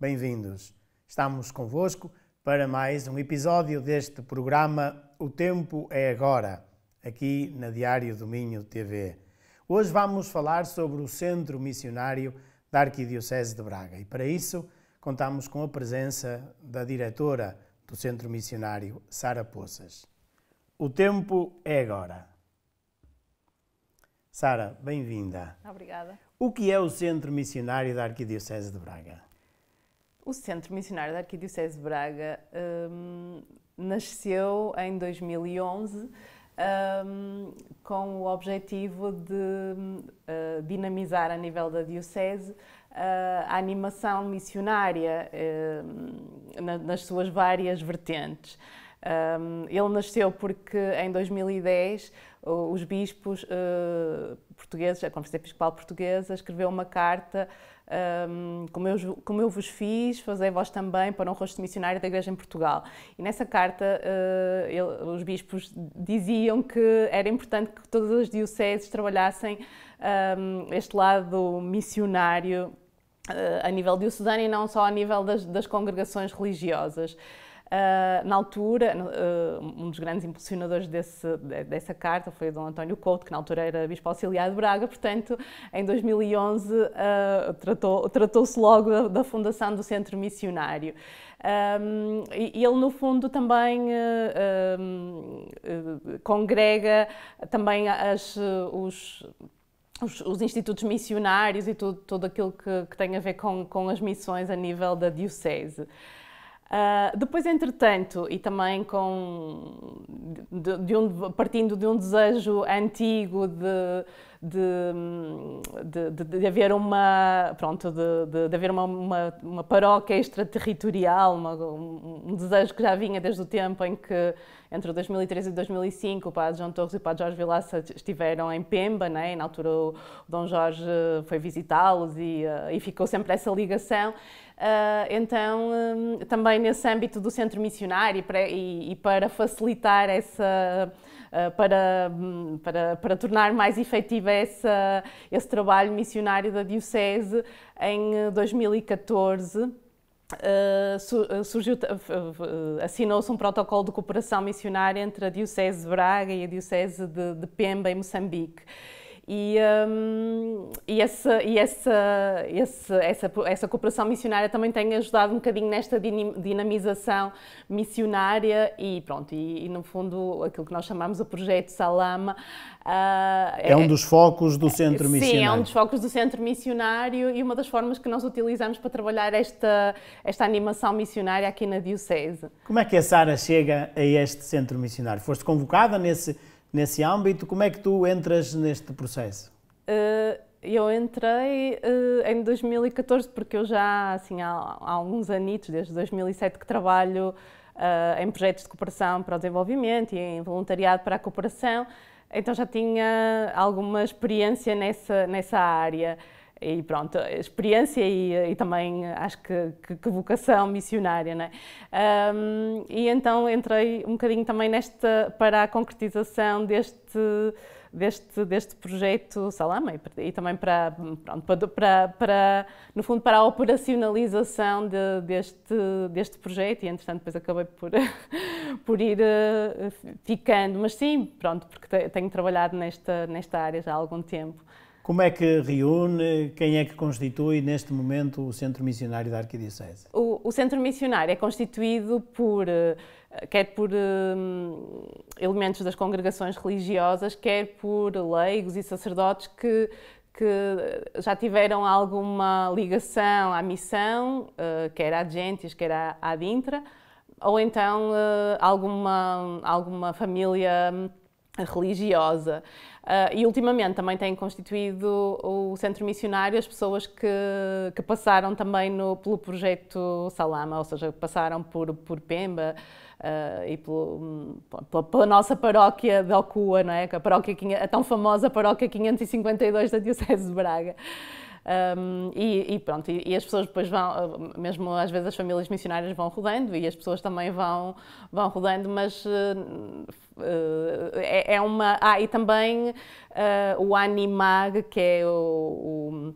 bem-vindos. Estamos convosco para mais um episódio deste programa O Tempo é Agora, aqui na Diário Minho TV. Hoje vamos falar sobre o Centro Missionário da Arquidiocese de Braga e, para isso, contamos com a presença da diretora do Centro Missionário, Sara Poças. O tempo é agora. Sara, bem-vinda. Obrigada. O que é o Centro Missionário da Arquidiocese de Braga? O Centro Missionário da Arquidiocese de Braga um, nasceu em 2011 um, com o objetivo de uh, dinamizar a nível da Diocese uh, a animação missionária uh, na, nas suas várias vertentes. Um, ele nasceu porque em 2010 os bispos eh, portugueses, a Conferência Episcopal Portuguesa, escreveu uma carta um, como, eu, como eu vos fiz, fazei vós também para um rosto missionário da Igreja em Portugal. E nessa carta, uh, ele, os bispos diziam que era importante que todas as dioceses trabalhassem um, este lado missionário uh, a nível diocesano e não só a nível das, das congregações religiosas. Uh, na altura, uh, um dos grandes impulsionadores desse, dessa carta foi o Dom António Couto, que na altura era bispo auxiliar de Braga, portanto, em 2011 uh, ah, tratou, tratou-se logo da, da, fundação do Centro Missionário. Um, e ele, no fundo, também um, congrega também as, os os, os, institutos missionários e tudo, tudo aquilo que, que tem a ver com, com as missões a nível da Diocese. Uh, depois, entretanto, e também com de, de um, partindo de um desejo antigo de, de, de, de haver uma pronto de, haver uma, uma, uma, paróquia extraterritorial, uma, um, um desejo que já vinha desde o tempo em que entre 2003 e 2005 o padre João Torres e o padre Jorge Vilaça estiveram em Pemba, né? E na altura o Dom Jorge foi visitá-los e, ah, e ficou sempre essa ligação. Ah, então, hum, também nesse âmbito do centro missionário e para, facilitar essa. Ah, para, hum, para, para tornar mais efetivo essa, esse trabalho missionário da Diocese, em 2014. Uh, eh, ah, surgiu, uh, assinou-se um protocolo de cooperação missionária entre a Diocese de Braga e a Diocese de, de Pemba, em Moçambique. E, um, e, essa, e essa, essa, essa, essa cooperação missionária também tem ajudado um bocadinho nesta dinamização missionária e pronto, e, e no fundo aquilo que nós chamamos o projeto Salama. Uh, é, um dos focos do é, centro sim, missionário. Sim, é um dos focos do centro missionário e uma das formas que nós utilizamos para trabalhar esta, esta animação missionária aqui na Diocese. Como é que a Sara chega a este centro missionário? Foste convocada nesse nesse âmbito. Como é que tu entras neste processo? Uh, eu entrei uh, em 2014 porque eu já assim, há, há alguns anitos, desde 2007 que trabalho uh, em projetos de cooperação para o desenvolvimento e em voluntariado para a cooperação, então já tinha alguma experiência nessa, nessa área e pronto, experiência e, e também acho que, que, que, vocação missionária, né? Um, e então entrei um bocadinho também nesta, para a concretização deste, deste, deste projeto Salama e, e também para, pronto, para, para, para, no fundo, para a operacionalização de, deste, deste projeto e, entretanto, depois acabei por, por ir eh, ficando, mas sim, pronto, porque tenho trabalhado nesta, nesta área já há algum tempo. Como é que reúne, quem é que constitui neste momento o Centro Missionário da Arquidiocese? O, o Centro Missionário é constituído por, eh, quer por um, eh, elementos das congregações religiosas, quer por leigos e sacerdotes que, que já tiveram alguma ligação à missão, uh, quer à Gentes, quer à, Dintra, ou então uh, alguma, alguma família religiosa. Uh, e ultimamente também têm constituído o Centro Missionário as pessoas que, que passaram também no, pelo projeto Salama, ou seja, passaram por, por Pemba uh, e pelo, hum, pela, pela, nossa paróquia de Ocua, não é? é? a, paróquia, a tão famosa paróquia 552 da Diocese de Braga. Um, e, e, pronto, e, e, as pessoas depois vão, ah, mesmo às vezes as famílias missionárias vão rodando e as pessoas também vão, vão rodando, mas uh, é, é, uma. Ah, e também uh, o Animag, que é o,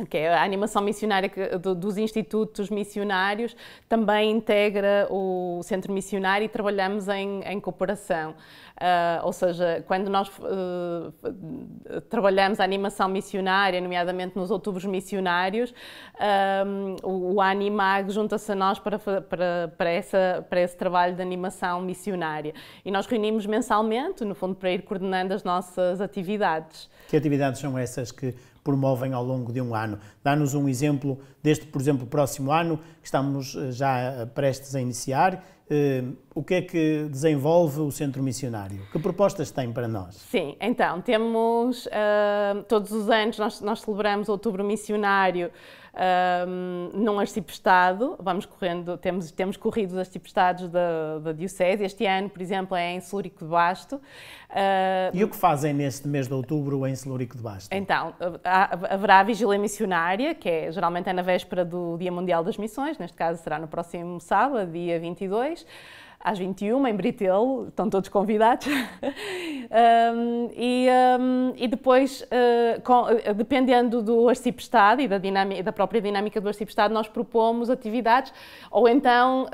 o que é a animação missionária dos institutos missionários, também integra o centro missionário e trabalhamos em, em cooperação. Uh, ou seja, quando nós uh, trabalhamos a animação missionária, nomeadamente nos outubros missionários, ah, o Animag junta-se a nós para, para, para, essa, para esse trabalho de animação missionária. E nós reunimos mensalmente, no fundo, para ir coordenando as nossas atividades. Que atividades são essas que promovem ao longo de um ano. Dá-nos um exemplo deste, por exemplo, próximo ano, que estamos eh, já eh, prestes a iniciar, eh, o que é que desenvolve o Centro Missionário? Que propostas tem para nós? Sim, então, temos, uh, todos os anos nós, nós celebramos Outubro Missionário um, num arciprestado, vamos correndo, temos, temos corrido os arciprestados da, da Diocese, este ano, por exemplo, é em Celúrico de Basto. Uh, e o que fazem neste mês de outubro em Celúrico de Basto? Então, haverá a vigília missionária, que é, geralmente é na véspera do Dia Mundial das Missões, neste caso será no próximo sábado, dia 22, às 21 em Britel, estão todos convidados. um, e, um, e, depois, uh, com, eh, dependendo do arciprestado e da, dinâmica, da, própria dinâmica do arciprestado, nós propomos atividades ou então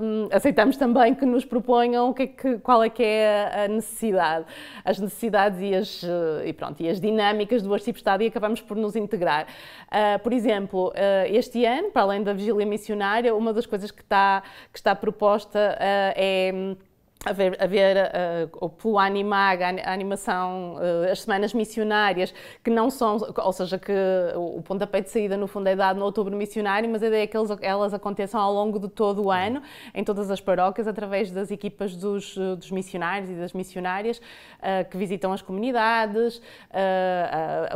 um, aceitamos também que nos proponham que, é que, qual é que é a necessidade, as necessidades e as, eh, e pronto, e as dinâmicas do arciprestado e acabamos por nos integrar. Uh, por exemplo, uh, este ano, para além da vigília missionária, uma das coisas que está, que está proposta ah, é haver eh, o a a animação, uh, as semanas missionárias, que não são, ou seja, que o pontapé de saída no fundo é dado no outubro missionário, mas a ideia é que eles, elas aconteçam ao longo de todo o ano, em todas as paróquias, através das equipas dos, eh, dos missionários e das missionárias uh, que visitam as comunidades,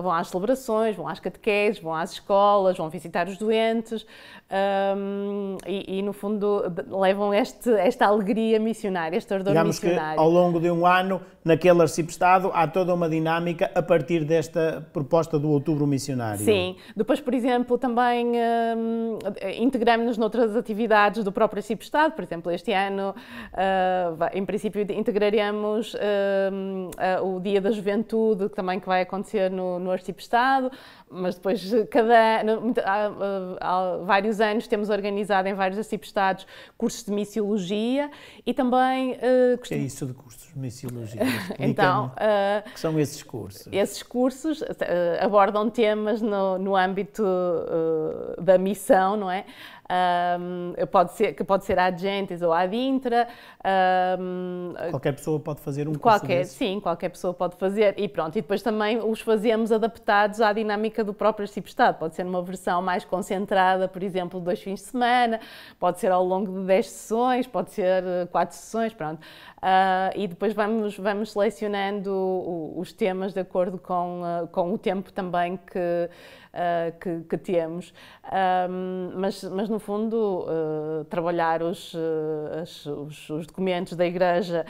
vão às celebrações, vão às catequeses, vão às escolas, vão visitar os doentes, um, e, e, no fundo levam este, esta alegria missionária, este ardor Digamos missionário. Que ao longo de um ano, naquele arcipestado, há toda uma dinâmica a partir desta proposta do outubro missionário. Sim, depois, por exemplo, também um, integramos-nos noutras atividades do próprio arcipestado, por exemplo, este ano, uh, em princípio, integraremos uh, uh, o Dia da Juventude, também que vai acontecer no, no arcipestado, mas depois cada, há, ah, há vários vários anos temos organizado em vários arciprestados cursos de missiologia e também... Uh, eh, costum... É isso de cursos de missiologia? então... Uh, que são esses cursos? Esses cursos uh, abordam temas no, no âmbito uh, da missão, não é? Um, pode ser, que pode ser a gentes ou a intra. Um, qualquer pessoa pode fazer um qualquer, curso Sim, qualquer pessoa pode fazer. E pronto, e depois também os fazemos adaptados à dinâmica do próprio arcipestado. Pode ser uma versão mais concentrada, por exemplo, dois fins de semana, pode ser ao longo de 10 sessões, pode ser eh, quatro sessões, pronto. Uh, e depois vamos, vamos selecionando os temas de acordo com, eh, com o tempo também que uh, que, que, temos, mas, mas no fundo uh, trabalhar os, eh, as, os, os, documentos da Igreja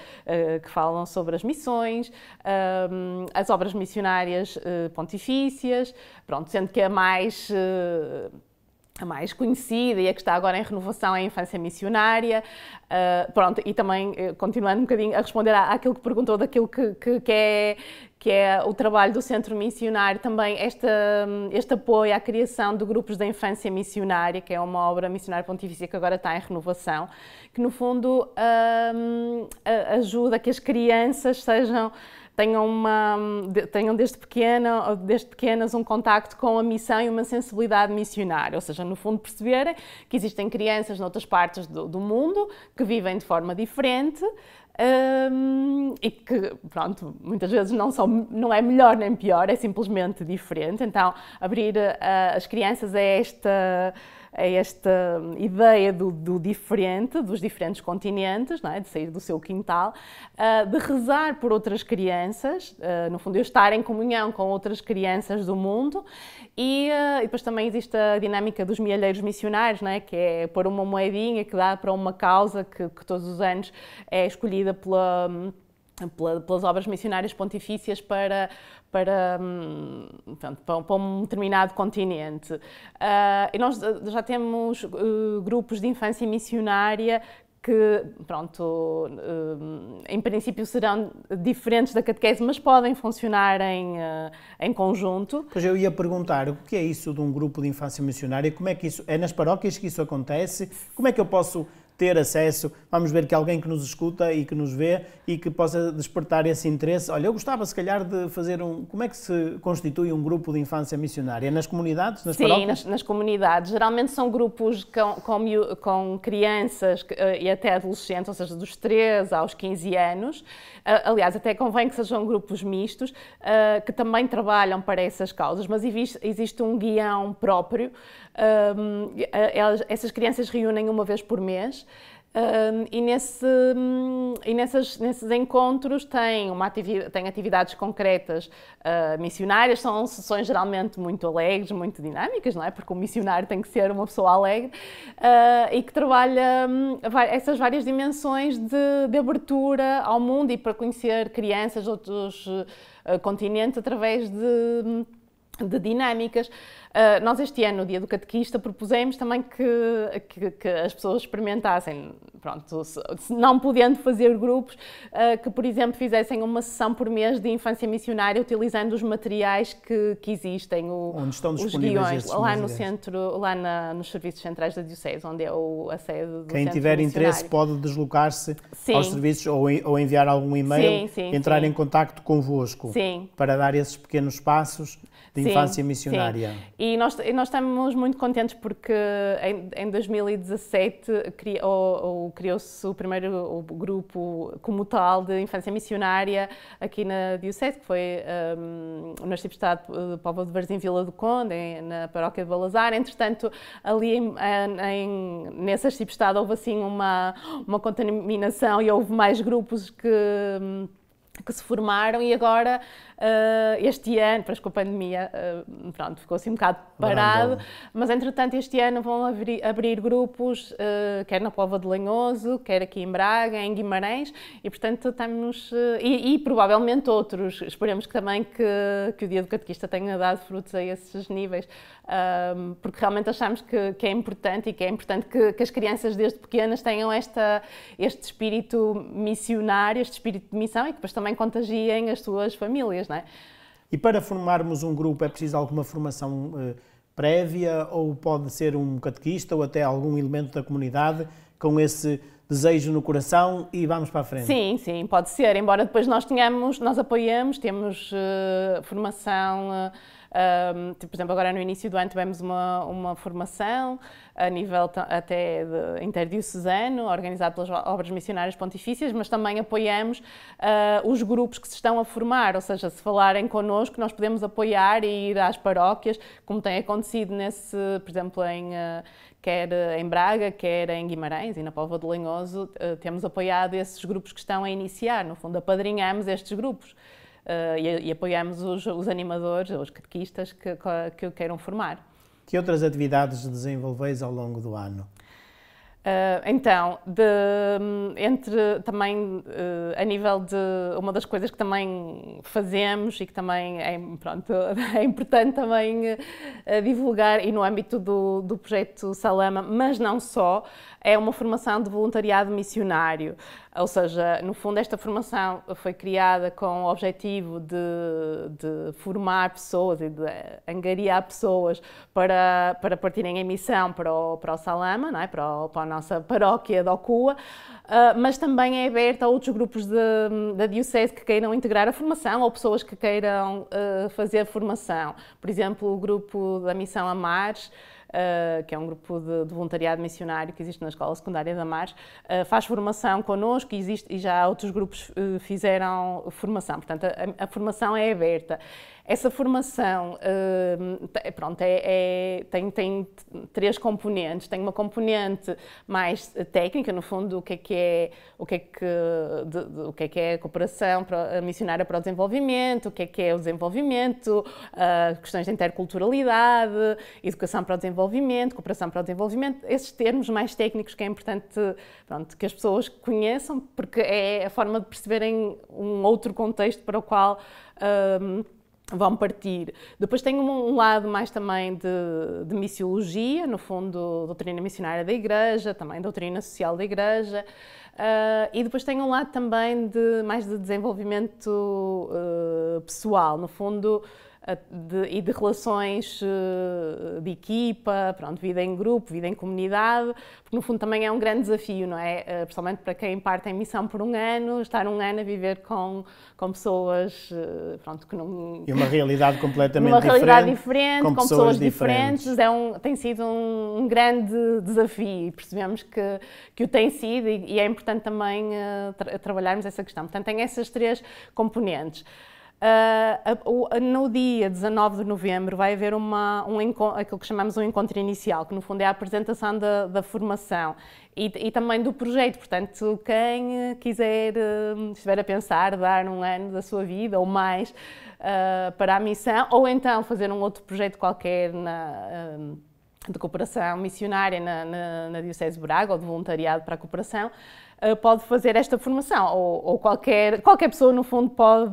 que falam sobre as missões, as obras missionárias pontifícias, pronto, sendo que a é mais a mais conhecida e a que está agora em renovação é a infância missionária. Uh, pronto, e também eh, continuando um bocadinho a responder à, àquilo que perguntou, daquilo que, que, que, é, que é o trabalho do Centro Missionário, também esta, este apoio à criação de grupos da infância missionária, que é uma obra missionária pontifícia que agora está em renovação, que no fundo uh, ajuda que as crianças sejam tenham, uma, tenham desde, pequena, desde pequenas um contacto com a missão e uma sensibilidade missionária, ou seja, no fundo perceberem que existem crianças noutras partes do, do mundo que vivem de forma diferente um, e que, pronto, muitas vezes não, são, não é melhor nem pior, é simplesmente diferente. Então, abrir uh, as crianças a esta a esta ideia do, do diferente, dos diferentes continentes, é? de sair do seu quintal, uh, de rezar por outras crianças, uh, no fundo, eu estar em comunhão com outras crianças do mundo. E, uh, e depois também existe a dinâmica dos milheiros missionários, é? que é pôr uma moedinha que dá para uma causa que, que todos os anos é escolhida pela. Um, pelas obras missionárias pontifícias para, para, hum, para, um determinado continente. Ah, e nós ah, já temos ah, grupos de infância missionária que, pronto, em princípio serão diferentes da catequese, mas podem funcionar em, em conjunto. Pois eu ia perguntar, o que é isso de um grupo de infância missionária? Como é que isso, é nas paróquias que isso acontece? Como é que eu posso ter acesso. Vamos ver que alguém que nos escuta e que nos vê e que possa despertar esse interesse. Olha, eu gostava se calhar de fazer um. Como é que se constitui um grupo de infância missionária? É nas comunidades? Nas Sim, nas, nas, comunidades. Geralmente são grupos com, com, com crianças eh, e até adolescentes, ou seja, dos 3 aos 15 anos. Eh, aliás, até convém que sejam grupos mistos eh, que também trabalham para essas causas, mas existe um guião próprio um, elas, essas crianças reúnem uma vez por mês. Um, e, nesse, um, e nessas, nesses encontros tem, uma tem atividades concretas uh, missionárias, são sessões geralmente muito alegres, muito dinâmicas, não é? Porque o missionário tem que ser uma pessoa alegre uh, e que trabalha um, essas várias dimensões de, de, abertura ao mundo e para conhecer crianças de outros uh, continentes através de hum, de dinâmicas. Uh, nós este ano, no dia do catequista, propusemos também que, que, que as pessoas experimentassem, pronto, se, se não podendo fazer grupos, uh, que por exemplo fizessem uma sessão por mês de infância missionária utilizando os materiais que, que existem, o, onde estão os guiões, lá no centro, lá na, nos serviços centrais da Diocese, onde é o, a sede do Quem tiver interesse pode deslocar-se aos serviços ou, ou enviar algum e-mail, sim, sim, entrar sim. em contacto convosco sim. para dar esses pequenos passos de sim, infância missionária. Sim. E nós, nós estamos muito contentes porque em, em 2017 cri, criou-se o primeiro o grupo como tal de infância missionária aqui na Diocese, que foi um, no estado de povo de Varzim, Vila do Conde, em, na paróquia de Balazar. Entretanto, ali em, em, nesse estado houve assim uma, uma contaminação e houve mais grupos que hum, que se formaram e agora uh, este ano, parece que a pandemia uh, pronto, ficou assim um bocado parado, mas entretanto este ano vão abrir, abrir grupos, uh, quer na Póvoa de Lanhoso, quer aqui em Braga, em Guimarães, e portanto estamos, e, e, provavelmente outros, esperemos que também que, que o Dia do Catequista tenha dado frutos a esses níveis, ehm, porque realmente achamos que, que, é importante e que é importante que, que as crianças desde pequenas tenham esta, este espírito missionário, este espírito de missão e que depois também também contagiem as suas famílias, não é? E para formarmos um grupo é preciso alguma formação eh, prévia ou pode ser um catequista ou até algum elemento da comunidade com esse desejo no coração e vamos para a frente. Sim, sim, pode ser. Embora depois nós tenhamos, nós apoiamos, temos eh, formação. Eh, um, tipo, por exemplo, agora no início do ano tivemos uma, uma formação a nível até interdiocesano, organizada pelas Obras Missionárias Pontifícias, mas também apoiamos uh, os grupos que se estão a formar, ou seja, se falarem connosco, nós podemos apoiar e ir às paróquias, como tem acontecido nesse, por exemplo, em. Uh, quer em Braga, quer em Guimarães e na Póvoa de Lanhoso, ah, temos apoiado esses grupos que estão a iniciar. No fundo, apadrinhamos estes grupos. Eh, e, e apoiamos os, os animadores, os catequistas que, que o queiram formar. Que outras atividades desenvolveis ao longo do ano? Uh, então, de, entre também uh, a nível de uma das coisas que também fazemos e que também é, pronto, é importante também uh, divulgar e no âmbito do, do projeto Salama, mas não só, é uma formação de voluntariado missionário. Ou seja, no fundo, esta formação foi criada com o objetivo de, de formar pessoas e de angariar pessoas para, para partirem em missão para o, para o Salama, não é? para, o, para a nossa paróquia de Ocua, ah, mas também é aberta a outros grupos da Diocese que queiram integrar a formação ou pessoas que queiram ah, fazer formação. Por exemplo, o grupo da Missão Amares. Eh, que é um grupo de, de, voluntariado missionário que existe na Escola Secundária da Mares, uh, eh, faz formação connosco e, existe, e já outros grupos eh, fizeram formação. Portanto, a, a formação é aberta. Essa formação uh, pronto, é, é, tem, tem três componentes. Tem uma componente mais técnica, no fundo, o que é que é, o que é, que, de, de, o que é, que é a cooperação para, a missionária para o desenvolvimento, o que é que é o desenvolvimento, uh, questões de interculturalidade, educação para o desenvolvimento, cooperação para o desenvolvimento, esses termos mais técnicos que é importante pronto, que as pessoas conheçam, porque é a forma de perceberem um outro contexto para o qual. Hum, vão partir. Depois tem um, um lado mais também de, de, missiologia, no fundo, doutrina missionária da Igreja, também doutrina social da Igreja, uh, e depois tem um lado também de mais de desenvolvimento uh, pessoal, no fundo, de, e de relações eh, de equipa, pronto, vida em grupo, vida em comunidade, porque no fundo também é um grande desafio, não é? Eh, principalmente para quem parte em missão por um ano, estar um ano a viver com, com pessoas, eh, pronto, que não... E uma realidade completamente uma diferente. Uma realidade diferente, com, com pessoas, pessoas diferentes. diferentes, é um, tem sido um, um, grande desafio e percebemos que, que o tem sido e, e é importante também tra trabalharmos essa questão. Portanto, tem essas três componentes. Uh, no dia 19 de novembro vai haver uma, um aquilo que chamamos um encontro inicial, que no fundo é a apresentação da, da formação e, e, também do projeto. Portanto, quem eh, quiser, eh, estiver a pensar, dar um ano da sua vida ou mais uh, para a missão, ou então fazer um outro projeto qualquer na. Uh, de cooperação missionária na, na, na Diocese de Braga, ou de voluntariado para a cooperação, eh, pode fazer esta formação, ou, ou qualquer, qualquer pessoa, no fundo, pode,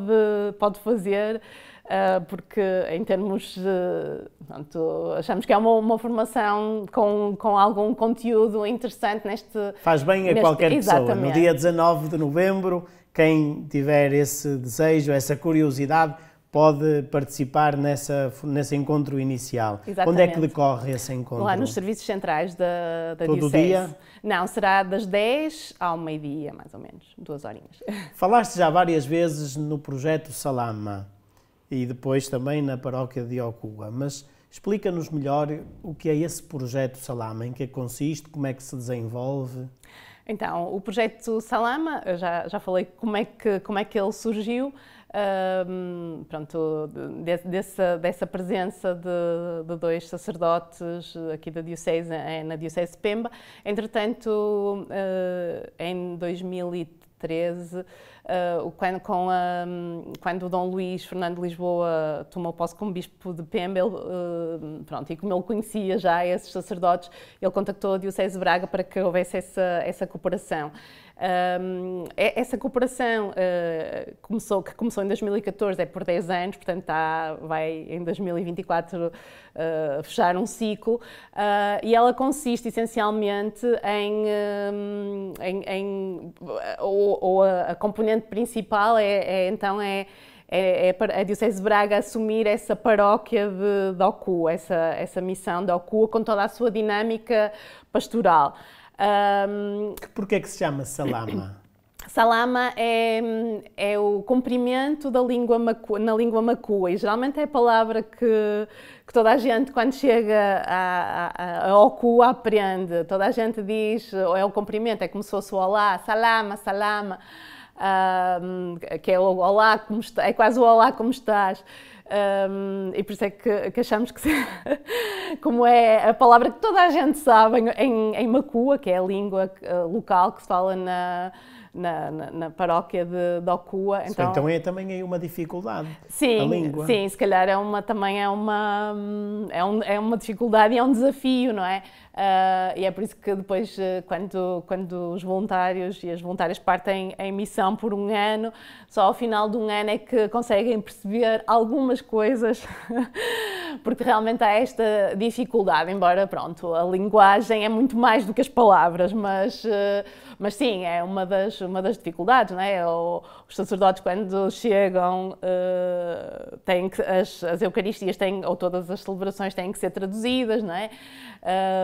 pode fazer eh, porque em termos de, pronto, achamos que é uma, uma, formação com, com algum conteúdo interessante neste... Faz bem a neste, qualquer exatamente. pessoa. No dia 19 de novembro, quem tiver esse desejo, essa curiosidade, pode participar nessa, nesse encontro inicial. Exatamente. Onde é que decorre esse encontro? Lá nos serviços centrais da, da Todo Diocese. dia? Não, será das 10 ao meio-dia, mais ou menos, duas horinhas. Falaste já várias vezes no projeto Salama e depois também na paróquia de Ocuba, mas explica-nos melhor o que é esse projeto Salama, em que consiste, como é que se desenvolve? Então, o projeto Salama, já, já falei como é, que, como é que ele surgiu, um, pronto, de, dessa, dessa presença de, de, dois sacerdotes aqui da Diocese, eh, na Diocese de Pemba. Entretanto, uh, em 2013, uh, eh, quando, com a, quando o Dom Luís Fernando de Lisboa tomou posse como Bispo de Pemba, ele, uh, pronto, e como ele conhecia já esses sacerdotes, ele contactou a Diocese de Braga para que houvesse essa, essa cooperação. Um, é, essa cooperação uh, ah, começou, que começou em 2014 é por 10 anos, portanto está, vai em 2024 uh, ah, fechar um ciclo uh, e ela consiste essencialmente em, um, em, em ou, ou a, a, componente principal é, é então é é, é, a Diocese de Braga assumir essa paróquia de, de Ocu, essa, essa missão de Ocu, com toda a sua dinâmica pastoral. Um, Porquê é que se chama salama? Salama é, é o comprimento da língua na língua macua e geralmente é a palavra que, que toda a gente, quando chega a, a, ao cu, aprende. Toda a gente diz, ou é o comprimento, é como se fosse o olá, salama, salama, um, que é o olá, como está, é quase o olá, como estás. Um, e por isso é que, que achamos que, como é a palavra que toda a gente sabe em, em, Macua, que é a língua eh, local que se fala na, na, na, na, paróquia de, de Ocua. Então, então é também aí é uma dificuldade. Sim, a língua. sim, se calhar é uma, também é uma, hum, é, um, é uma dificuldade e é um desafio, não é? Uh, e é por isso que depois, ah, quando, quando os voluntários e as voluntárias partem em missão por um ano, só ao final de um ano é que conseguem perceber algumas coisas, porque realmente há esta dificuldade, embora, pronto, a linguagem é muito mais do que as palavras, mas, uh, mas sim, é uma das, uma das dificuldades, não é? é os sacerdotes, quando chegam, uh, têm que, as, as Eucaristias têm, ou todas as celebrações têm que ser traduzidas, não é?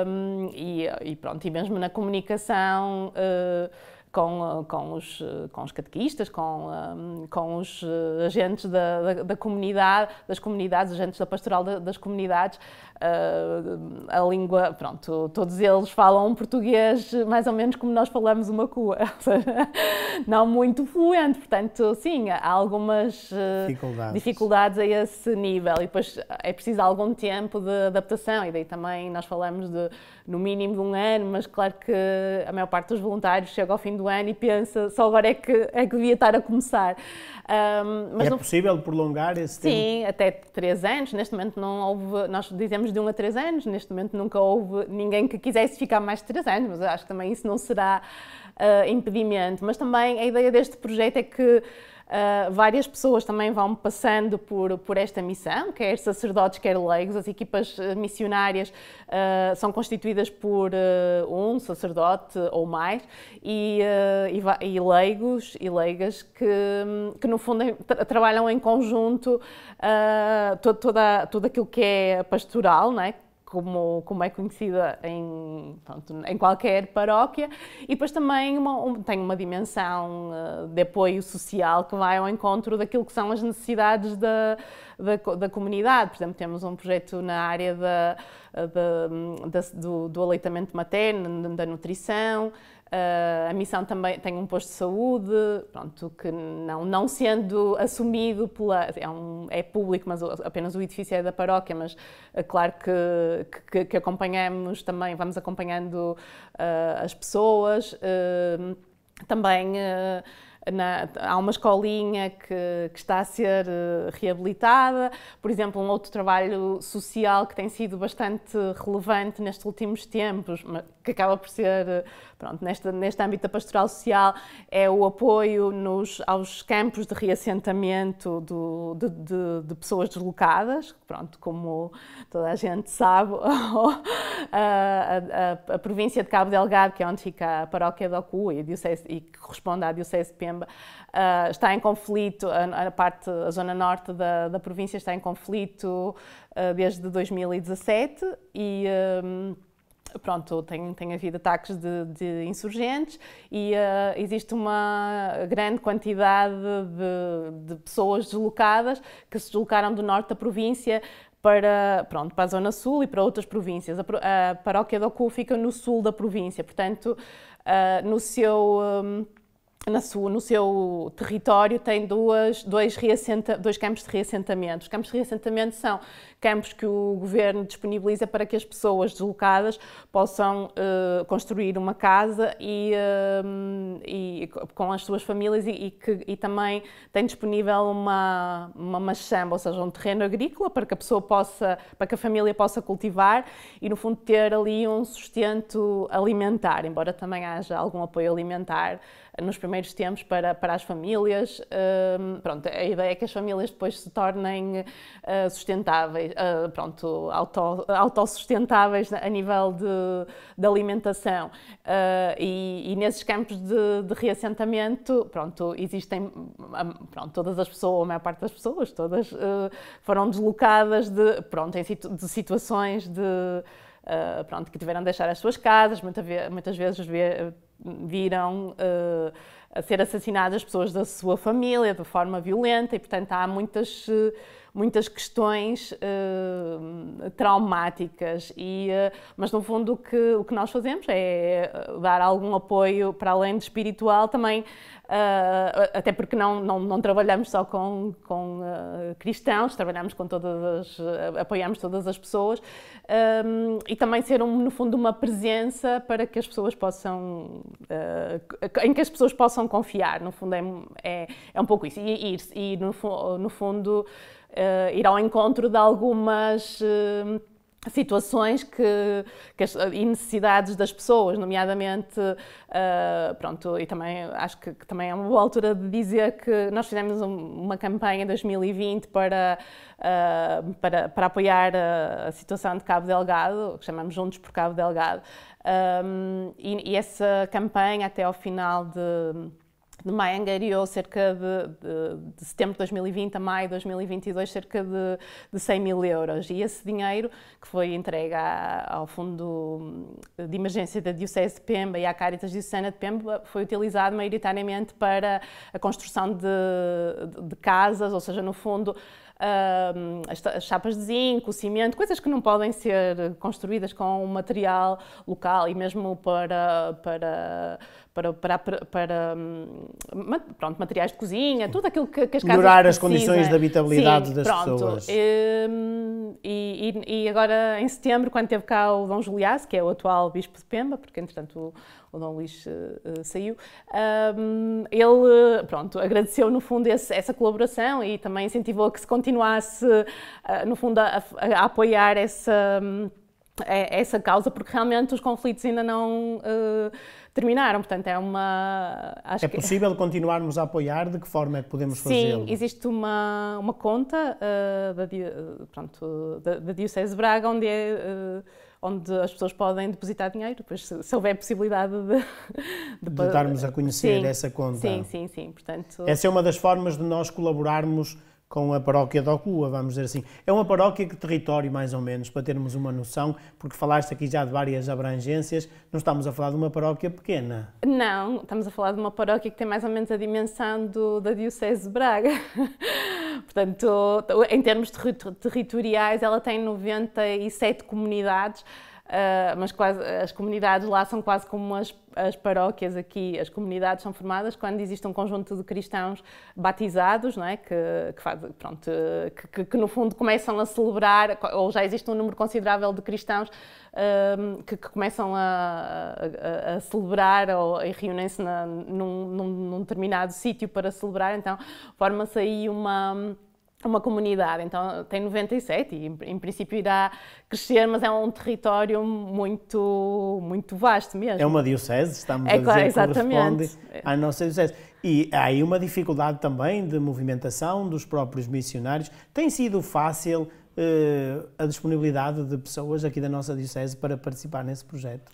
Um, e, e, pronto, e mesmo na comunicação uh, com, com, os, com os catequistas, com, um, com os eh, agentes da, da, da, comunidade, das comunidades, agentes da pastoral das comunidades, Uh, a língua, pronto, todos eles falam português mais ou menos como nós falamos uma cua, não muito fluente, portanto, sim, há algumas uh, dificuldades. dificuldades. a esse nível e depois é preciso algum tempo de adaptação e daí também nós falamos de no mínimo de um ano, mas claro que a maior parte dos voluntários chega ao fim do ano e pensa só agora é que, é que devia estar a começar. Um, mas é não... possível prolongar esse Sim, tempo? Sim, até 3 anos. Neste momento não houve, nós dizemos de 1 um a 3 anos, neste momento nunca houve ninguém que quisesse ficar mais de 3 anos, mas eu acho que também isso não será uh, impedimento. Mas também a ideia deste projeto é que Uh, várias pessoas também vão passando por, por esta missão, quer sacerdotes, quer leigos. As equipas ah, missionárias uh, são constituídas por uh, um sacerdote ou mais e, e, e, leigos e leigas que, que no fundo, tra trabalham em conjunto todo, toda, tudo aquilo que é pastoral, não é? como, como é conhecida em, pronto, em qualquer paróquia, e depois também uma, um, tem uma dimensão uh, de apoio social que vai ao encontro daquilo que são as necessidades da, da, da comunidade. Por exemplo, temos um projeto na área da, da do, do aleitamento materno, da nutrição, Uh, a missão também tem um posto de saúde, pronto, que não, não sendo assumido pela. É, um, é público, mas apenas o edifício é da paróquia, mas é claro que, que, que acompanhamos também, vamos acompanhando uh, as pessoas. Uh, também. Na, há uma escolinha que, que está a ser uh, reabilitada, por exemplo, um outro trabalho social que tem sido bastante relevante nestes últimos tempos, que acaba por ser, eh, pronto, neste, neste âmbito da pastoral social, é o apoio nos, aos campos de reassentamento do, de, de, de, pessoas deslocadas, pronto, como toda a gente sabe, a, a, a, província de Cabo Delgado, que é onde fica a paróquia de Ocu e, e que corresponde à Diocese de Pemba, eh, está em conflito, a, a parte, a zona norte da, da província está em conflito eh, desde 2017 e pronto, tem, tem havido ataques de, de insurgentes e uh, existe uma grande quantidade de, de, pessoas deslocadas que se deslocaram do norte da província para, pronto, para a zona sul e para outras províncias. A, a paróquia do Ocu fica no sul da província, portanto, uh, no seu... Um, eh, na sua, no seu território tem duas, dois, dois campos de reassentamento. Os campos de reassentamento são campos que o governo disponibiliza para que as pessoas deslocadas possam uh, construir uma casa e, uh, e, com as suas famílias e, e, que, e também tem disponível uma, uma machamba, ou seja, um terreno agrícola para que a pessoa possa, para que a família possa cultivar e no fundo ter ali um sustento alimentar, embora também haja algum apoio alimentar nos primeiros tempos para, para as famílias. Ehm, pronto, a ideia é que as famílias depois se tornem eh, sustentáveis uh, pronto, auto, autossustentáveis a nível de, de alimentação. Uh, e, e, nesses campos de, de, reassentamento, pronto, existem, hum, hum, pronto, todas as pessoas, a maior parte das pessoas, todas uh, foram deslocadas de, pronto, em situ, de situações de, pronto, que tiveram de deixar as suas casas, muita, muitas vezes viram a ser assassinadas pessoas da sua família de forma violenta e, portanto, há muitas muitas questões uh, traumáticas. E, uh, mas, no fundo, o que, o que nós fazemos é eh, dar algum apoio para além de espiritual também, uh, até porque não, não, não, trabalhamos só com, com cristãos, trabalhamos com todas as, apoiamos todas as pessoas um, e também ser, um, no fundo, uma presença para que as pessoas possam, em que as pessoas possam confiar, no fundo, é, é, é um pouco isso. E, e, e no, no fundo, uh, ir ao encontro de algumas uh, situações que, que as, e necessidades das pessoas, nomeadamente, uh, pronto, e também acho que, que, também é uma boa altura de dizer que nós fizemos um, uma campanha em 2020 para, uh, para, para apoiar a, a, situação de Cabo Delgado, que chamamos Juntos por Cabo Delgado, um, ehm, e, e essa campanha até ao final de de maio angariou cerca de, de, setembro de 2020 a maio de 2022 cerca de, de 100 mil euros e esse dinheiro que foi entregue ao Fundo de Emergência da Diocese de Pemba e à Caritas Diocesana de Pemba foi utilizado maioritariamente para a construção de, de, de casas, ou seja, no fundo as, chapas de zinco, cimento, coisas que não podem ser construídas com um material local e mesmo para, para, para, para, para hum, pronto, materiais de cozinha, tudo aquilo que, que as Melhorar precisam. as condições de habitabilidade Sim, das pronto. pessoas. Hum, e, e, e, agora, em setembro, quando teve cá o Dom Juliás, que é o atual Bispo de Pemba, porque entretanto o Dom Luís uh, saiu, um, ele, eh, pronto, agradeceu no fundo esse, essa colaboração e também incentivou que se continuasse, no fundo, a, a apoiar essa, essa causa, porque realmente os conflitos ainda não terminaram. Portanto, é uma. Acho é possível que... continuarmos a apoiar? De que forma é que podemos fazê-lo? Sim, existe uma, uma conta uh, da, pronto, da, da Diocese de Braga onde é. Uh, onde as pessoas podem depositar dinheiro, depois se, se houver possibilidade de, de, de darmos a conhecer sim, essa conta. Sim, sim, sim. Portanto, essa é uma das formas de nós colaborarmos com a paróquia de Ocua, vamos dizer assim. É uma paróquia que território, mais ou menos, para termos uma noção, porque falaste aqui já de várias abrangências, não estamos a falar de uma paróquia pequena. Não, estamos a falar de uma paróquia que tem mais ou menos a dimensão do, da Diocese de Braga. Portanto, em termos territoriais, ela tem 97 comunidades, ah, mas quase, as comunidades lá são quase como as, as, paróquias aqui. As comunidades são formadas quando existe um conjunto de cristãos batizados, não é? que, que, faz, pronto, que, que, que, no fundo começam a celebrar, ou já existe um número considerável de cristãos ah, que, começam a, a, a, celebrar ou, e reúnem-se num, num, num determinado sítio para celebrar. Então forma-se aí uma uma comunidade, então tem 97 e em princípio irá crescer, mas é um território muito, muito vasto mesmo. É uma diocese, estamos é, a dizer que corresponde à nossa diocese. E há aí uma dificuldade também de movimentação dos próprios missionários. Tem sido fácil eh, a disponibilidade de pessoas aqui da nossa diocese para participar nesse projeto?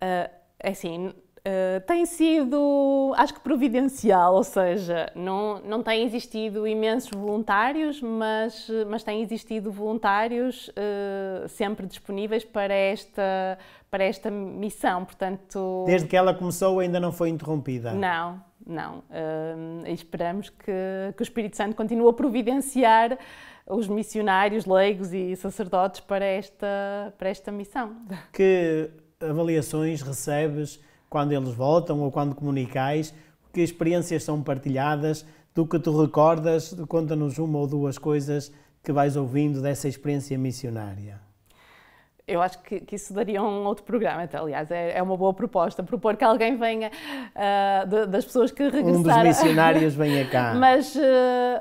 Uh, é assim, eh, tem sido, acho que providencial, ou seja, não, não têm existido imensos voluntários, mas, mas têm existido voluntários uh, sempre disponíveis para esta, para esta missão, portanto... Desde que ela começou ainda não foi interrompida? Não, não. Uh, esperamos que, que o Espírito Santo continue a providenciar os missionários, leigos e sacerdotes para esta, para esta missão. Que avaliações recebes quando eles voltam ou quando comunicais? Que experiências são partilhadas? Do que tu recordas? Conta-nos uma ou duas coisas que vais ouvindo dessa experiência missionária. Eu acho que, que isso daria um outro programa, então, aliás, é, é, uma boa proposta, propor que alguém venha, uh, de, das pessoas que regressaram. Um dos missionários venha cá. mas, uh,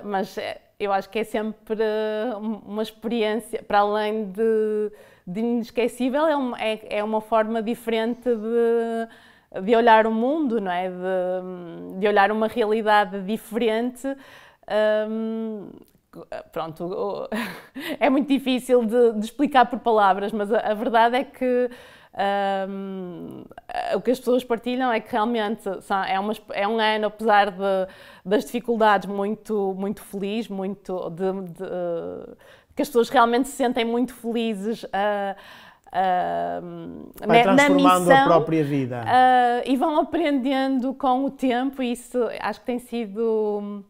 mas é, eu acho que é sempre uma experiência, para além de, de inesquecível, é, é, é uma forma diferente de de olhar o mundo, não é? de, de olhar uma realidade diferente. Hum, pronto, é muito difícil de, de, explicar por palavras, mas a, a verdade é que um, o que as pessoas partilham é que realmente são, é, uma, é, um ano, apesar de, das dificuldades, muito, muito feliz, muito de, de, que as pessoas realmente se sentem muito felizes. Uh, Uh, Vai transformando na missão, a própria vida. Uh, e vão aprendendo com o tempo, e isso acho que tem sido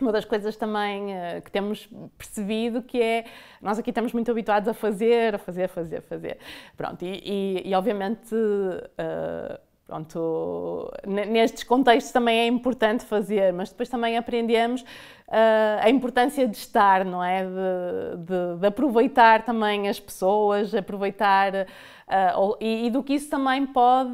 uma das coisas também uh, que temos percebido que é nós aqui estamos muito habituados a fazer, a fazer, a fazer, a fazer. Pronto, e, e, e obviamente ah, pronto, nestes contextos também é importante fazer, mas depois também aprendemos uh, a importância de estar, não é? De, de, de aproveitar também as pessoas, aproveitar uh, e, e, do que isso também pode.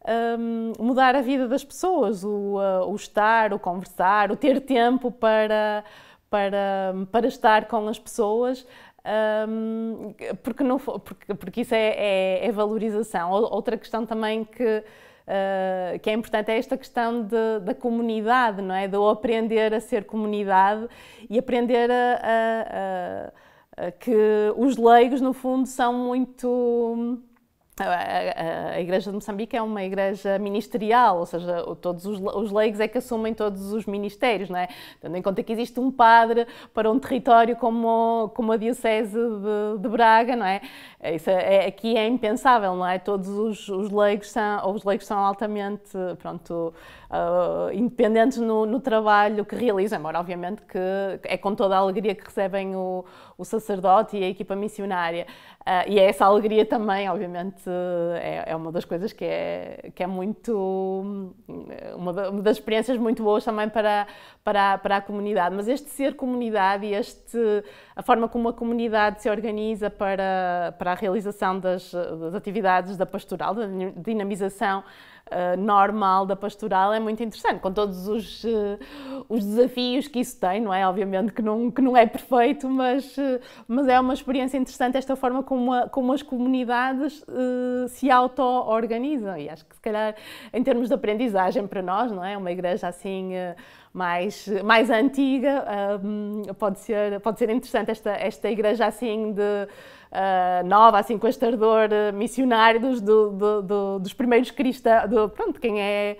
Um, ehm, mudar a vida das pessoas, o, uh, o estar, o conversar, o ter tempo para, para, para estar com as pessoas, um, porque, não, porque, porque isso é, é, é, valorização. Outra questão também que, uh, que é importante é esta questão de, da comunidade, não é? De eu aprender a ser comunidade e aprender a, a, a, a que os leigos, no fundo, são muito a, Igreja de Moçambique é uma igreja ministerial, ou seja, todos os, os leigos é que assumem todos os ministérios, não é? Tendo em conta que existe um padre para um território como, como a Diocese de, de Braga, não é? É isso é, aqui é, é impensável, não é? Todos os, os leigos são, ou os leigos são altamente, pronto, uh, independentes no, no, trabalho que realizam, embora obviamente que é com toda a alegria que recebem o, o sacerdote e a equipa missionária. Uh, e é essa alegria também, obviamente, é, é, uma das coisas que é, que é muito, uma, uma das experiências muito boas também para, para, para a comunidade. Mas este ser comunidade e este a forma como a comunidade se organiza para, para a realização das, das atividades da pastoral, da dinamização eh, normal da pastoral é muito interessante, com todos os, uh, os desafios que isso tem, não é? Obviamente que não, que não é perfeito, mas, uh, mas é uma experiência interessante esta forma como, a, como as comunidades se auto-organizam e acho que se calhar em termos de aprendizagem para nós, não é? Uma igreja assim mais, mais antiga hum, pode, ser, pode ser interessante esta, esta igreja assim de uh, nova, assim, com este ardor eh, missionário dos, do, do, do, dos primeiros cristãos, pronto, quem é,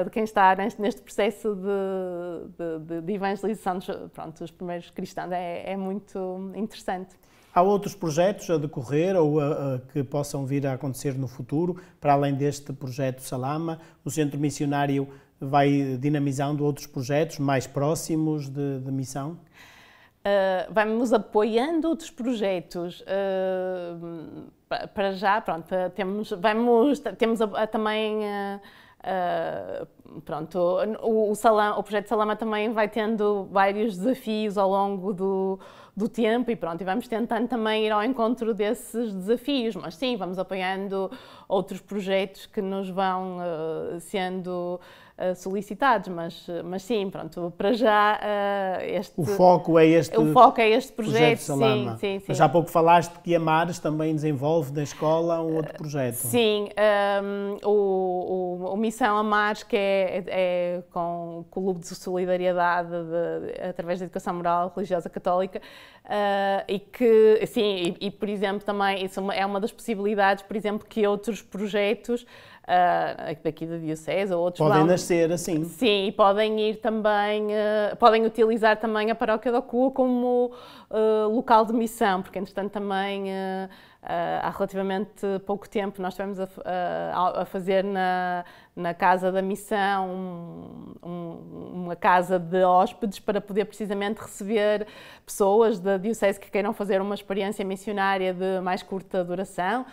uh, de quem está neste, neste processo de, de, de, evangelização, pronto, os primeiros cristãos, é, é muito interessante. Há outros projetos a decorrer ou a, a, que possam vir a acontecer no futuro, para além deste projeto Salama? O Centro Missionário vai dinamizando outros projetos mais próximos de, de missão? Uh, ah, vamos apoiando outros projetos. Uh, para já, pronto, temos, vamos, temos a, a, também. Uh, pronto, o, o, o projeto Salama também vai tendo vários desafios ao longo do, do tempo e pronto, e vamos tentando também ir ao encontro desses desafios, mas sim, vamos apoiando outros projetos que nos vão uh, sendo eh, solicitados, mas, mas sim, pronto, para já uh, este... O foco é este O foco é este projeto, projeto Salama. sim, sim, sim. Mas há pouco falaste que a Mares também desenvolve na escola um outro projeto. sim, um, ehm, o, o, o Missão Amares, que é é, é, com o Clube de Solidariedade de, através da Educação Moral Religiosa Católica uh, e que, sim, e, e, por exemplo também isso é uma é das possibilidades, por exemplo, que outros projetos uh, da Diocese ou outros Podem vão... nascer assim. Sim, e podem ir também, uh, podem utilizar também a paróquia da Cua como uh, local de missão, porque entretanto também há relativamente pouco tempo nós estivemos a, a, fazer na, na Casa da Missão um, um, uma casa de hóspedes para poder precisamente receber pessoas da Diocese que queiram fazer uma experiência missionária de mais curta duração.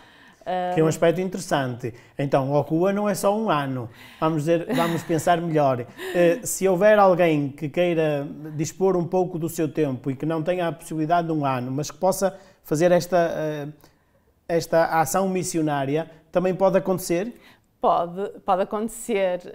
Que é um aspecto interessante. Então, Okua não é só um ano. Vamos, dizer, vamos pensar melhor. Eh, se houver alguém que queira dispor um pouco do seu tempo e que não tenha a possibilidade de um ano, mas que possa fazer esta, eh, esta ação missionária, também pode acontecer? Pode, pode acontecer.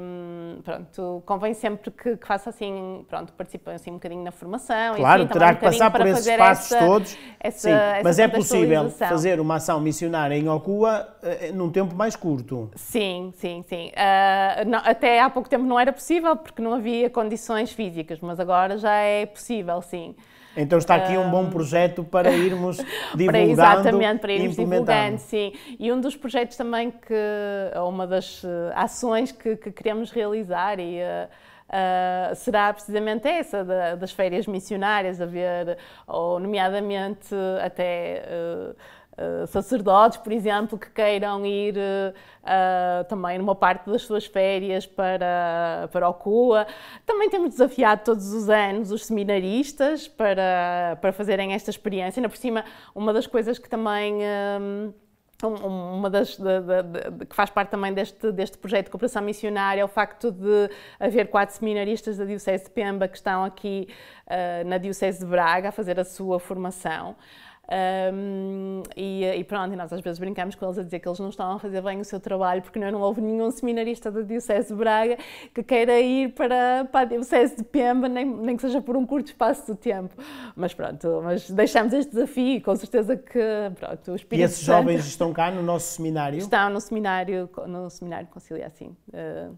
Um, pronto, convém sempre que, que faça assim, pronto, participem assim um bocadinho na formação. Assim, claro, assim, terá um que passar por esses passos essa, todos. Essa, Sim, essa mas é possível fazer uma ação missionária em Okua uh, num tempo mais curto. Sim, sim, sim. Uh, não, até há pouco tempo não era possível porque não havia condições físicas, mas agora já é possível, sim. Então está aqui um bom ah. projeto para irmos divulgando para, Exatamente, para irmos divulgando, sim. E um dos projetos também que, uma das eh, ações que, que queremos realizar e... Uh, será precisamente essa da, das férias missionárias, a ver ou nomeadamente até uh, eh, sacerdotes, por exemplo, que queiram ir uh, também numa parte das suas férias para, para o CUA. Também temos desafiado todos os anos os seminaristas para, para fazerem esta experiência. Ainda por cima, uma das coisas que também. Um, uma das de, de, de, que faz parte também deste, deste projeto de cooperação missionária é o facto de haver quatro seminaristas da Diocese de Pemba que estão aqui uh, na Diocese de Braga a fazer a sua formação. Um, e, e, pronto, e nós às vezes brincamos com eles a dizer que eles não estão a fazer bem o seu trabalho, porque não, não houve nenhum seminarista da Diocese de Braga que queira ir para, para a Diocese de Pemba, nem, nem que seja por um curto espaço de tempo. Mas pronto, mas deixamos este desafio e com certeza que pronto, o Espírito E esses Santo jovens estão cá no nosso seminário? Estão no seminário, no seminário Concilia, sim. Uh,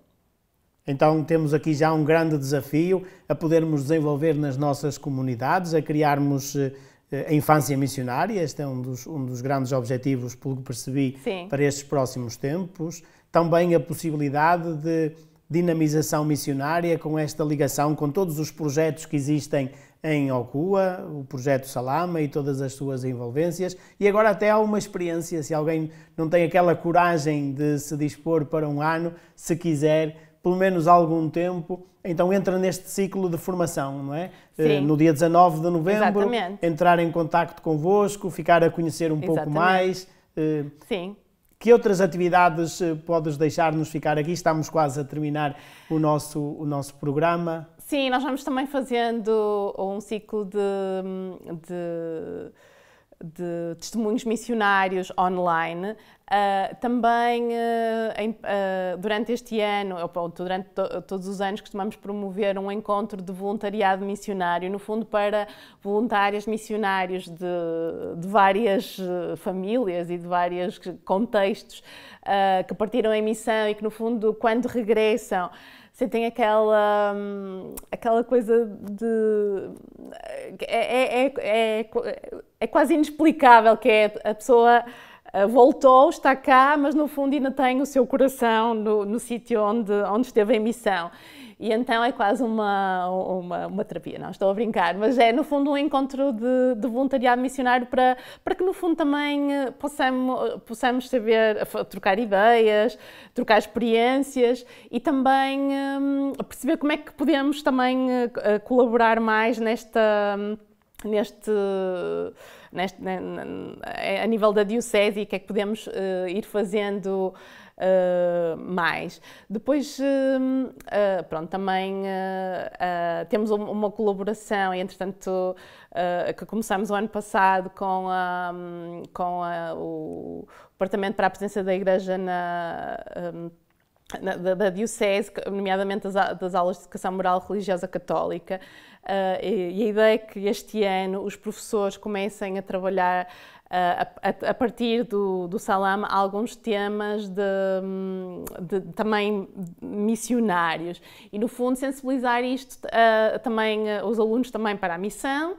então temos aqui já um grande desafio a podermos desenvolver nas nossas comunidades, a criarmos eh, eh, a infância missionária, este é um dos, um dos grandes objetivos, pelo que percebi, Sim. para estes próximos tempos. Também a possibilidade de dinamização missionária com esta ligação com todos os projetos que existem em Okua, o projeto Salama e todas as suas envolvências. E agora até há uma experiência, se alguém não tem aquela coragem de se dispor para um ano, se quiser, pelo menos algum tempo, então entra neste ciclo de formação, não é? Eh, Sim. No dia 19 de novembro, Exatamente. entrar em contacto convosco, ficar a conhecer um Exatamente. pouco mais. Eh, Sim. Que outras atividades eh, podes deixar-nos ficar aqui? Estamos quase a terminar o nosso, o nosso programa. Sim, nós vamos também fazendo um ciclo de, de de testemunhos missionários online. Uh, também uh, em, uh, durante este ano, ou durante to todos os anos, costumamos promover um encontro de voluntariado missionário, no fundo para voluntários missionários de, de várias famílias e de vários contextos que partiram em missão e que, no fundo, quando regressam, sentem aquela, aquela coisa de. É, é, é, é, é, quase inexplicável que é a pessoa eh, voltou, está cá, mas no fundo ainda tem o seu coração no, no sítio onde, onde esteve em missão. E então é quase uma, uma, uma terapia, não estou a brincar, mas é no fundo um encontro de, de voluntariado missionário para, para que no fundo também eh, possamos, eh, possamos saber, trocar ideias, trocar experiências e também hum, perceber como é que podemos também eh, colaborar mais nesta hum, neste, neste a nível da diocese e o que é que podemos uh, ir fazendo uh, mais. Depois, uh, pronto, também ah, temos um, uma colaboração, e, entretanto, que começámos o ano passado com, a, um, com a, o Departamento para a Presença da Igreja na. Um, na, da, da, Diocese, nomeadamente das, das, aulas de educação moral religiosa católica, uh, e, e, a ideia é que este ano os professores comecem a trabalhar a, a, partir do, do Salam alguns temas de, de, também missionários e no fundo sensibilizar isto uh, também uh, os alunos também para a missão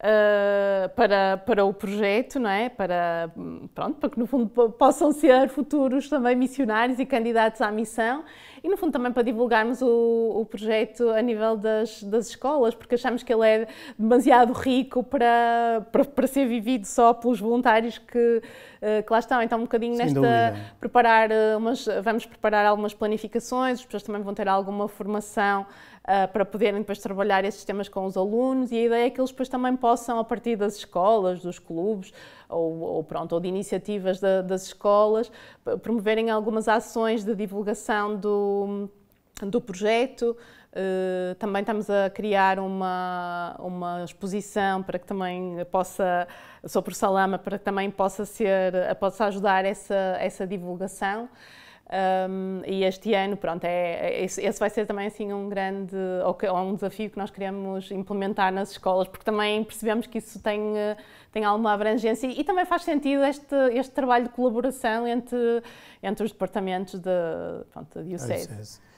Uh, para, para o projeto, não é? para, pronto, para que no fundo possam ser futuros também missionários e candidatos à missão e no fundo também para divulgarmos o, o projeto a nível das, das escolas, porque achamos que ele é demasiado rico para, para, para ser vivido só pelos voluntários que, eh, que lá estão. Então um bocadinho Sem nesta preparar eh, umas, vamos preparar algumas planificações, as pessoas também vão ter alguma formação uh, para poderem depois trabalhar esses temas com os alunos e a ideia é que eles depois também possam, a partir das escolas, dos clubes ou, ou pronto, ou de iniciativas da, das escolas, promoverem algumas ações de divulgação do, do projeto. Uh, também estamos a criar uma, uma exposição para que também possa, sobre o Salama, para que também possa, ser, possa ajudar essa, essa divulgação. Um, e este ano, pronto, é, é esse vai ser também assim um grande, ou um desafio que nós queremos implementar nas escolas, porque também percebemos que isso tem, eh, tem alguma abrangência e, e também faz sentido este, este trabalho de colaboração entre, entre os departamentos de, pronto, de é UCES. É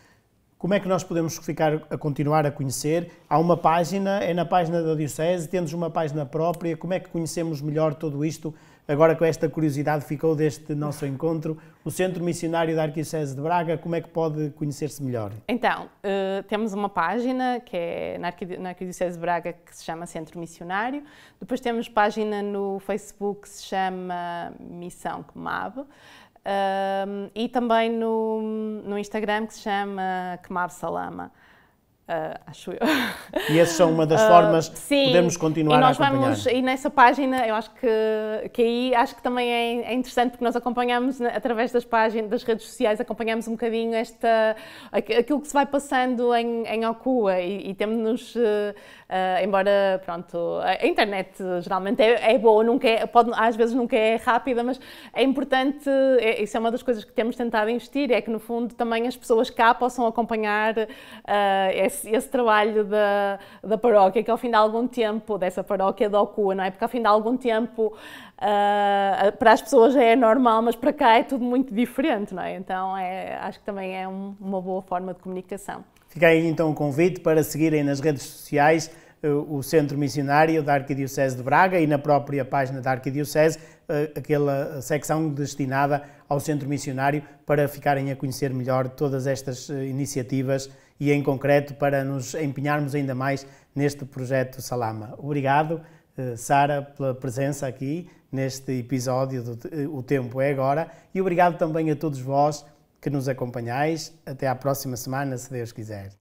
como é que nós podemos ficar a continuar a conhecer? Há uma página, é na página da Diocese, temos uma página própria, como é que conhecemos melhor tudo isto? agora com esta curiosidade ficou deste nosso encontro, o Centro Missionário da Arquidiocese de Braga, como é que pode conhecer-se melhor? Então, uh, temos uma página que é na, Arquid na Arquidiocese de Braga que se chama Centro Missionário, depois temos página no Facebook que se chama Missão Comab, uh, ehm, e também no, no Instagram que se chama Kemab Salama. Uh, acho eu. E essa é uma das ah, formas de podermos podemos continuar e nós a acompanhar. Vamos, e nessa página, eu acho que, que aí acho que também é, é interessante porque nós acompanhamos né, através das páginas, das redes sociais, acompanhamos um bocadinho esta, aquilo que se vai passando em, em e, e temos-nos, uh, embora, pronto, a internet geralmente é, é boa, nunca é, pode, às vezes nunca é rápida, mas é importante, é, isso é uma das coisas que temos tentado investir, é que no fundo também as pessoas cá possam acompanhar uh, esse, esse trabalho da, da paróquia, que ao fim de algum tempo, dessa paróquia da de Ocua, não é? Porque ao fim de algum tempo uh, para as pessoas já é normal, mas para cá é tudo muito diferente, não é? Então é, acho que também é um, uma boa forma de comunicação. Fica aí então o convite para seguirem nas redes sociais eh, o Centro Missionário da Arquidiocese de Braga e na própria página da Arquidiocese, eh, aquela secção destinada ao Centro Missionário, para ficarem a conhecer melhor todas estas eh, iniciativas e em concreto para nos empenharmos ainda mais neste projeto Salama. Obrigado, eh, Sara, pela presença aqui neste episódio do eh, O Tempo é Agora e obrigado também a todos vós que nos acompanhais. Até à próxima semana, se Deus quiser.